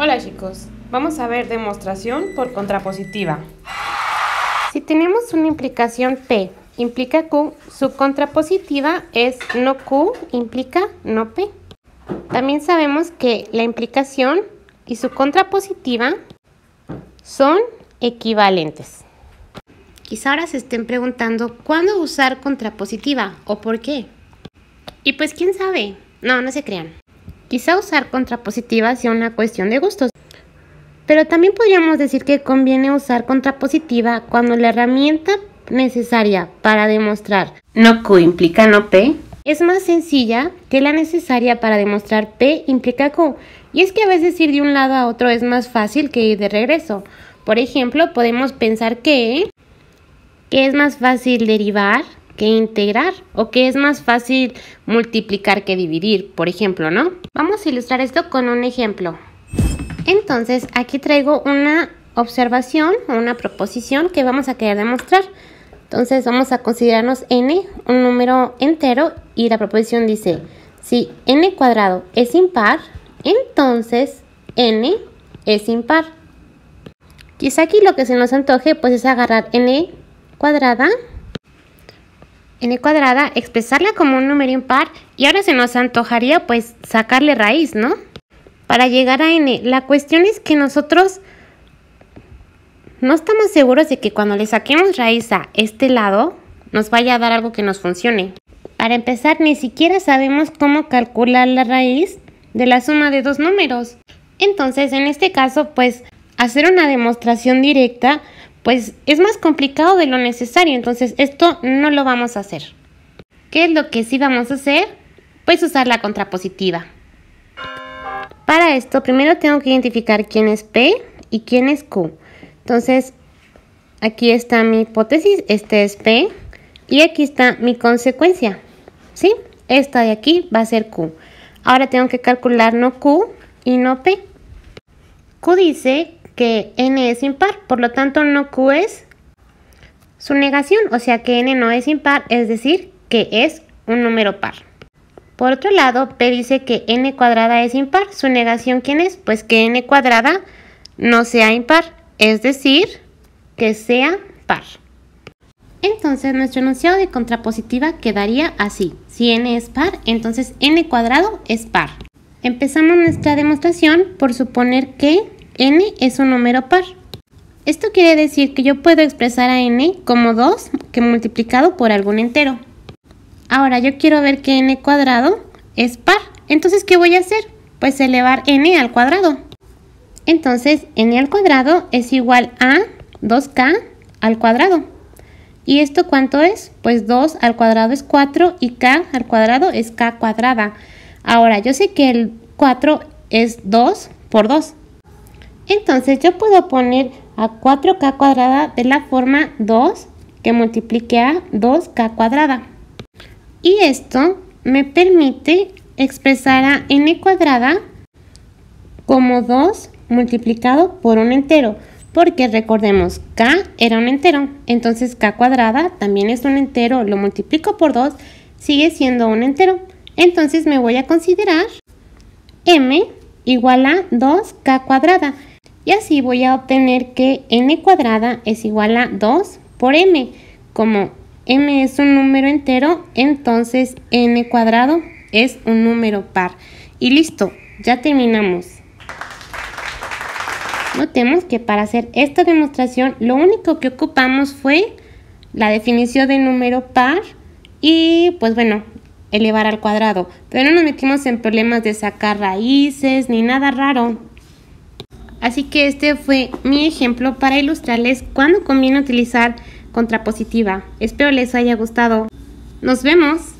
Hola chicos, vamos a ver demostración por contrapositiva. Si tenemos una implicación P implica Q, su contrapositiva es no Q implica no P. También sabemos que la implicación y su contrapositiva son equivalentes. Quizá ahora se estén preguntando cuándo usar contrapositiva o por qué. Y pues quién sabe, no, no se crean. Quizá usar contrapositiva sea una cuestión de gustos, pero también podríamos decir que conviene usar contrapositiva cuando la herramienta necesaria para demostrar no Q implica no P es más sencilla que la necesaria para demostrar P implica Q. Y es que a veces ir de un lado a otro es más fácil que ir de regreso. Por ejemplo, podemos pensar que, que es más fácil derivar que integrar o que es más fácil multiplicar que dividir, por ejemplo, ¿no? Vamos a ilustrar esto con un ejemplo. Entonces, aquí traigo una observación una proposición que vamos a querer demostrar. Entonces, vamos a considerarnos n un número entero y la proposición dice, si n cuadrado es impar, entonces n es impar. Quizá aquí lo que se nos antoje pues es agarrar n cuadrada n e cuadrada, expresarla como un número impar y ahora se nos antojaría pues sacarle raíz, ¿no? Para llegar a n, la cuestión es que nosotros no estamos seguros de que cuando le saquemos raíz a este lado nos vaya a dar algo que nos funcione. Para empezar, ni siquiera sabemos cómo calcular la raíz de la suma de dos números. Entonces, en este caso, pues hacer una demostración directa pues es más complicado de lo necesario, entonces esto no lo vamos a hacer. ¿Qué es lo que sí vamos a hacer? Pues usar la contrapositiva. Para esto primero tengo que identificar quién es P y quién es Q. Entonces aquí está mi hipótesis, este es P y aquí está mi consecuencia. ¿Sí? Esta de aquí va a ser Q. Ahora tengo que calcular no Q y no P. Q dice que n es impar, por lo tanto no q es su negación, o sea que n no es impar, es decir, que es un número par. Por otro lado, P dice que n cuadrada es impar, su negación ¿quién es? Pues que n cuadrada no sea impar, es decir, que sea par. Entonces nuestro enunciado de contrapositiva quedaría así. Si n es par, entonces n cuadrado es par. Empezamos nuestra demostración por suponer que n es un número par. Esto quiere decir que yo puedo expresar a n como 2 que multiplicado por algún entero. Ahora yo quiero ver que n cuadrado es par. Entonces, ¿qué voy a hacer? Pues elevar n al cuadrado. Entonces, n al cuadrado es igual a 2k al cuadrado. ¿Y esto cuánto es? Pues 2 al cuadrado es 4 y k al cuadrado es k cuadrada. Ahora, yo sé que el 4 es 2 por 2. Entonces yo puedo poner a 4k cuadrada de la forma 2 que multiplique a 2k cuadrada. Y esto me permite expresar a n cuadrada como 2 multiplicado por un entero. Porque recordemos, k era un entero, entonces k cuadrada también es un entero, lo multiplico por 2, sigue siendo un entero. Entonces me voy a considerar m igual a 2k cuadrada. Y así voy a obtener que n cuadrada es igual a 2 por m. Como m es un número entero, entonces n cuadrado es un número par. Y listo, ya terminamos. Notemos que para hacer esta demostración lo único que ocupamos fue la definición de número par y pues bueno, elevar al cuadrado. Pero no nos metimos en problemas de sacar raíces ni nada raro. Así que este fue mi ejemplo para ilustrarles cuándo conviene utilizar contrapositiva. Espero les haya gustado. ¡Nos vemos!